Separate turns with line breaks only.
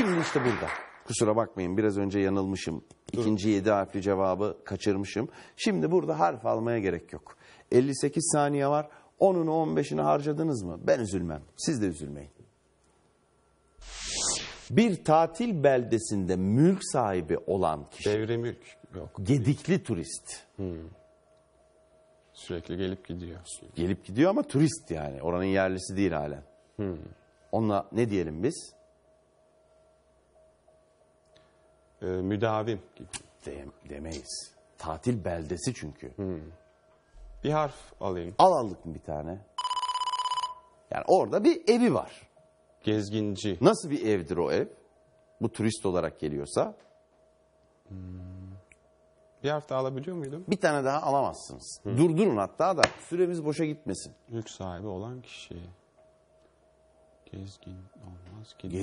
Şimdi işte burada. Kusura bakmayın biraz önce yanılmışım. İkinci yedi harfli cevabı kaçırmışım. Şimdi burada harf almaya gerek yok. 58 saniye var. 10'unu 15'ini harcadınız mı? Ben üzülmem. Siz de üzülmeyin. Bir tatil beldesinde mülk sahibi olan kişi. Devre mülk yok. Gedikli turist. Hmm. Sürekli gelip gidiyor. Gelip gidiyor ama turist yani. Oranın yerlisi değil halen. Hmm. Onunla ne diyelim biz? e, müdavim gibi. De, demeyiz. Tatil beldesi çünkü. Hmm. Bir harf alayım. Al aldık mı bir tane? Yani orada bir evi var. Gezginci. Nasıl bir evdir o ev? Bu turist olarak geliyorsa. Hmm.
Bir harf daha alabiliyor muydum?
Bir tane daha alamazsınız. Hı. Hmm. Durdurun hatta da süremiz boşa gitmesin. Mülk sahibi olan kişi. Gezgin olmaz ki. Gez